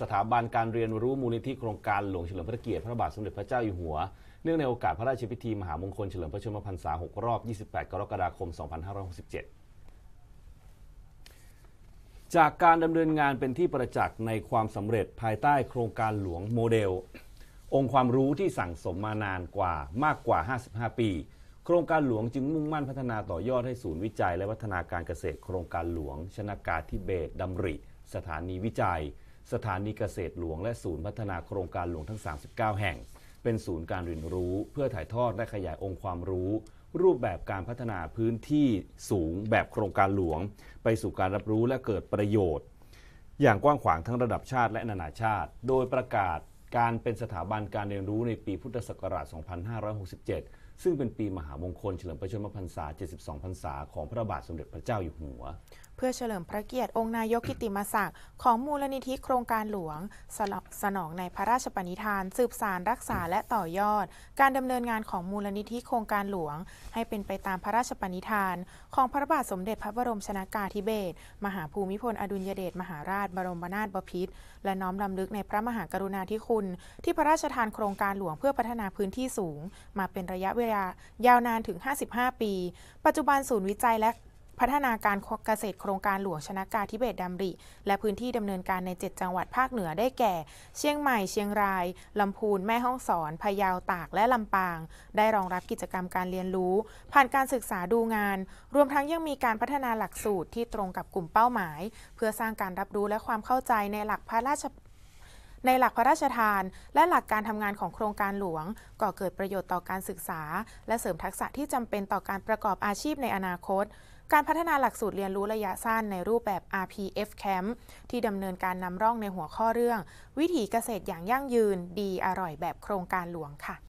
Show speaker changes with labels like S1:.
S1: สถาบันการเรียนรู้มูลนิธิโครงการหลวงเฉลิมพระเกียรติพระบาทสมเด็จพระเจ้าอยู่หัว เนื่องในโอกาสพระราชพิธี มหามงคลเฉลิมพระชนมพรรษา 6 รอบ 28 กรกฎาคม 2567 จากการดำเนินงานเป็นที่ประจักษ์ในความสำเร็จภายใต้โครงการหลวงโมเดล องค์ความรู้ที่สั่งสมมานานกว่ามากกว่า 55 ปี โครงการหลวงจึงมุ่งมั่นพัฒนาต่อยอดให้ศูนย์วิจัย และพัฒนาการเกษตร โครงการหลวง ชนากาธิเบศดำริสถานีวิจัยสถานีเกษตรหลวงและศูนย์พัฒนาโครงการหลวงทั้ง 39 แห่ง เป็นศูนย์การเรียนรู้ เพื่อถ่ายทอดและขยายองค์ความรู้ รูปแบบการพัฒนาพื้นที่สูงแบบโครงการหลวง ไปสู่การรับรู้และเกิดประโยชน์ อย่างกว้างขวางทั้งระดับชาติและนานาชาติ โดยประกาศการเป็นสถาบันการเรียนรู้ในปีพุทธศักราช 2567 ซึ่งเป็นปีมหามงคลเฉลิมพระชนมพรรษา 72 พรรษาของพระบาทสมเด็จพระเจ้าอยู่หัว
S2: เพื่อเฉลิมพระเกียรติองค์นายกกิติมศักดิ์ของมูลนิธิโครงการหลวงสนองในพระราชปณิธาน สืบสารรักษาและต่อยอด การดำเนินงานของมูลนิธิโครงการหลวง ให้เป็นไปตามพระราชปณิธาน ของพระบาทสมเด็จพระบรมชนากาธิเบศรมหาภูมิพลอดุลยเดชมหาราชบรมนาถบพิตรและน้อมลำลึกในพระมหากรุณาธิคุณ ที่พระราชทานโครงการหลวงเพื่อพัฒนาพื้นที่สูง มาเป็นระยะเวลายาวนานถึง 55 ปี ปัจจุบันศูนย์วิจัยและพัฒนาการเกษตรโครงการหลวงชนะกาธิเบศดำริและพื้นที่ดำเนินการใน 7 จังหวัดภาคเหนือได้แก่ เชียงใหม่ เชียงราย ลำพูน แม่ฮ่องสอนพะเยาตากและลำปาง ได้รองรับกิจกรรมการเรียนรู้ ผ่านการศึกษาดูงาน รวมทั้งยังมีการพัฒนาหลักสูตรที่ตรงกับกลุ่มเป้าหมาย เพื่อสร้างการรับรู้และความเข้าใจในหลักพระราชในหลักพระราชทาน และหลักการทำงานของโครงการหลวงก่อเกิดประโยชน์ต่อการศึกษา และเสริมทักษะที่จำเป็นต่อการประกอบอาชีพในอนาคตการพัฒนาหลักสูตรเรียนรู้ระยะสั้นในรูปแบบ RPF Camp ที่ดำเนินการนำร่องในหัวข้อเรื่อง วิถีเกษตรอย่างยั่งยืนดีอร่อยแบบโครงการหลวงค่ะ